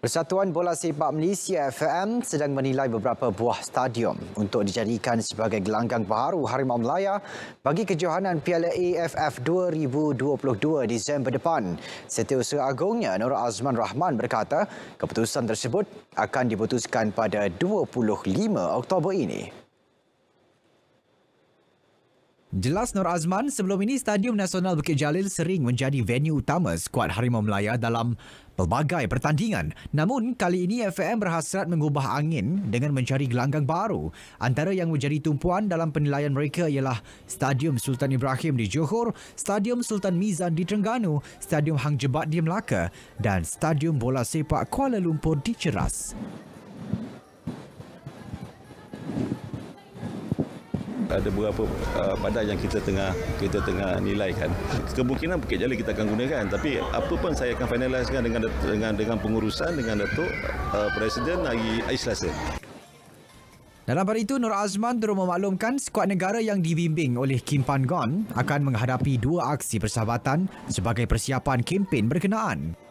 Persatuan Bola Sepak Malaysia FM sedang menilai beberapa buah stadium untuk dijadikan sebagai gelanggang baru Harimau Melaya bagi kejohanan Piala AFF 2022 Disember depan. Setiausaha agungnya Nur Azman Rahman berkata keputusan tersebut akan diputuskan pada 25 Oktober ini. Jelas Nur Azman, sebelum ini Stadium Nasional Bukit Jalil sering menjadi venue utama skuad Harimau Melaya dalam pelbagai pertandingan. Namun, kali ini FAM berhasrat mengubah angin dengan mencari gelanggang baru. Antara yang menjadi tumpuan dalam penilaian mereka ialah Stadium Sultan Ibrahim di Johor, Stadium Sultan Mizan di Terengganu, Stadium Hang Jebat di Melaka dan Stadium Bola Sepak Kuala Lumpur di Ceras. ada beberapa uh, padang yang kita tengah kita tengah nilai kan Kemungkinan Bukit Jalil kita akan gunakan tapi apa pun saya akan finalisekan dengan dengan dengan pengurusan dengan Datuk uh, Presiden hari Selasa. Dalam hari itu, Nur Azman turut memaklumkan skuad negara yang dibimbing oleh Kim Pan Gon akan menghadapi dua aksi persahabatan sebagai persiapan kempen berkenaan.